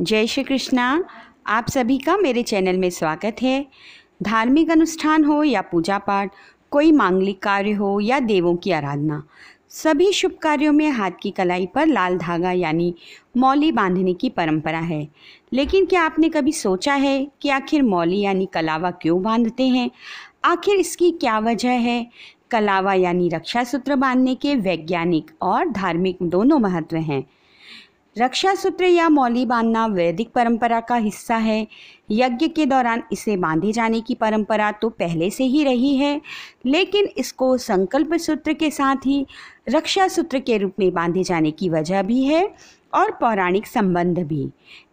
जय श्री कृष्णा आप सभी का मेरे चैनल में स्वागत है धार्मिक अनुष्ठान हो या पूजा पाठ कोई मांगलिक कार्य हो या देवों की आराधना सभी शुभ कार्यों में हाथ की कलाई पर लाल धागा यानी मौली बांधने की परंपरा है लेकिन क्या आपने कभी सोचा है कि आखिर मौली यानी कलावा क्यों बांधते हैं आखिर इसकी क्या वजह है कलावा यानी रक्षा सूत्र बांधने के वैज्ञानिक और धार्मिक दोनों महत्व हैं रक्षा सूत्र या मौली बांधना वैदिक परंपरा का हिस्सा है यज्ञ के दौरान इसे बांधे जाने की परंपरा तो पहले से ही रही है लेकिन इसको संकल्प सूत्र के साथ ही रक्षा सूत्र के रूप में बांधे जाने की वजह भी है और पौराणिक संबंध भी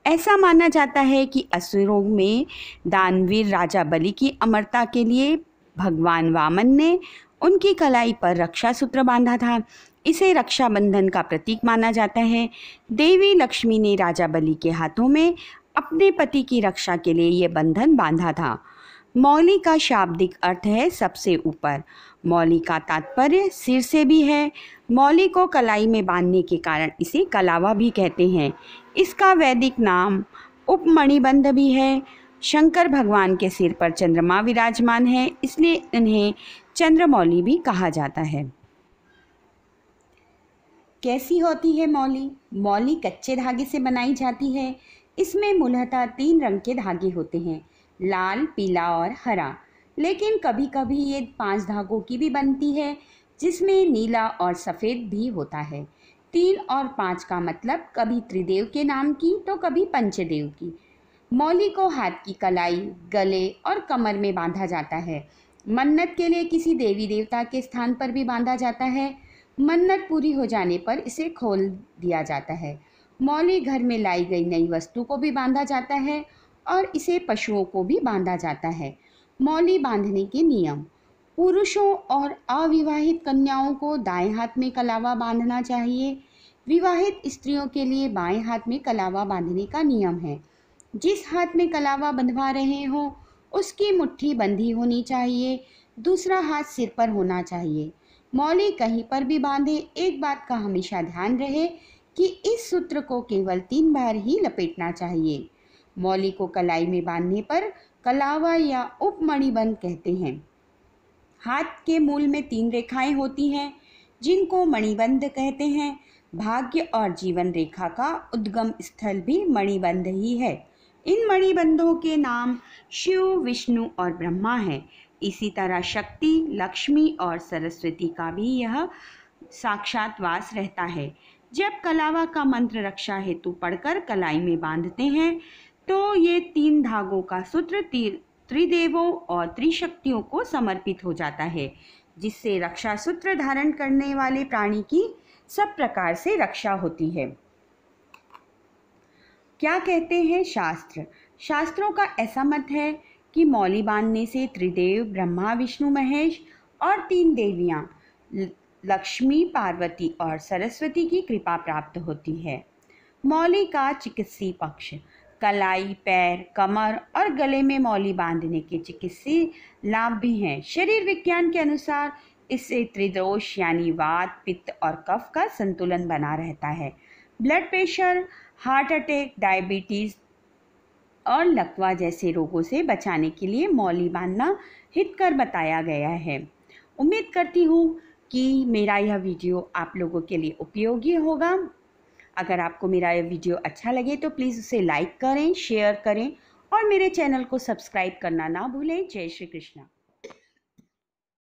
ऐसा माना जाता है कि असुरों में दानवीर राजा बलि की अमरता के लिए भगवान वामन ने उनकी कलाई पर रक्षा सूत्र बांधा था इसे रक्षाबंधन का प्रतीक माना जाता है देवी लक्ष्मी ने राजा बलि के हाथों में अपने पति की रक्षा के लिए ये बंधन बांधा था मौली का शाब्दिक अर्थ है सबसे ऊपर मौली का तात्पर्य सिर से भी है मौली को कलाई में बांधने के कारण इसे कलावा भी कहते हैं इसका वैदिक नाम उपमणिबंध भी है शंकर भगवान के सिर पर चंद्रमा विराजमान है इसलिए इन्हें चंद्रमौली भी कहा जाता है कैसी होती है मौली मौली कच्चे धागे से बनाई जाती है इसमें मूलतः तीन रंग के धागे होते हैं लाल पीला और हरा लेकिन कभी कभी ये पांच धागों की भी बनती है जिसमें नीला और सफ़ेद भी होता है तीन और पाँच का मतलब कभी त्रिदेव के नाम की तो कभी पंचदेव की मौली को हाथ की कलाई गले और कमर में बांधा जाता है मन्नत के लिए किसी देवी देवता के स्थान पर भी बांधा जाता है मन्नत पूरी हो जाने पर इसे खोल दिया जाता है मौली घर में लाई गई नई वस्तु को भी बांधा जाता है और इसे पशुओं को भी बांधा जाता है मौली बांधने के नियम पुरुषों और अविवाहित कन्याओं को दाएं हाथ में कलावा बांधना चाहिए विवाहित स्त्रियों के लिए बाएं हाथ में कलावा बांधने का नियम है जिस हाथ में कलावा बंधवा रहे हों उसकी मुट्ठी बंधी होनी चाहिए दूसरा हाथ सिर पर होना चाहिए मौली कहीं पर भी बांधे एक बात का हमेशा ध्यान रहे कि इस सूत्र को केवल तीन बार ही लपेटना चाहिए मौली को कलाई में बांधने पर कलावा या उपमणिबंध कहते हैं हाथ के मूल में तीन रेखाएं होती हैं जिनको मणिबंध कहते हैं भाग्य और जीवन रेखा का उद्गम स्थल भी मणिबंध ही है इन मणिबंधों के नाम शिव विष्णु और ब्रह्मा हैं इसी तरह शक्ति लक्ष्मी और सरस्वती का भी यह साक्षात वास रहता है जब कलावा का मंत्र रक्षा हेतु पढ़कर कलाई में बांधते हैं तो ये तीन धागों का सूत्र तीर त्रिदेवों और त्रिशक्तियों को समर्पित हो जाता है जिससे रक्षा सूत्र धारण करने वाले प्राणी की सब प्रकार से रक्षा होती है क्या कहते हैं शास्त्र शास्त्रों का ऐसा मत है कि मौली बांधने से त्रिदेव ब्रह्मा विष्णु महेश और तीन देवियाँ लक्ष्मी पार्वती और सरस्वती की कृपा प्राप्त होती है मौली का चिकित्सीय पक्ष कलाई पैर कमर और गले में मौली बांधने के चिकित्सीय लाभ भी हैं शरीर विज्ञान के अनुसार इससे त्रिदोष यानी वात पित्त और कफ का संतुलन बना रहता है blood pressure heart attack diabetes और लकवा जैसे रोगों से बचाने के लिए मौली बांधना हितकर बताया गया है उम्मीद करती हूँ कि मेरा यह वीडियो आप लोगों के लिए उपयोगी होगा अगर आपको मेरा यह वीडियो अच्छा लगे तो प्लीज़ उसे लाइक करें शेयर करें और मेरे चैनल को सब्सक्राइब करना ना भूलें जय श्री कृष्णा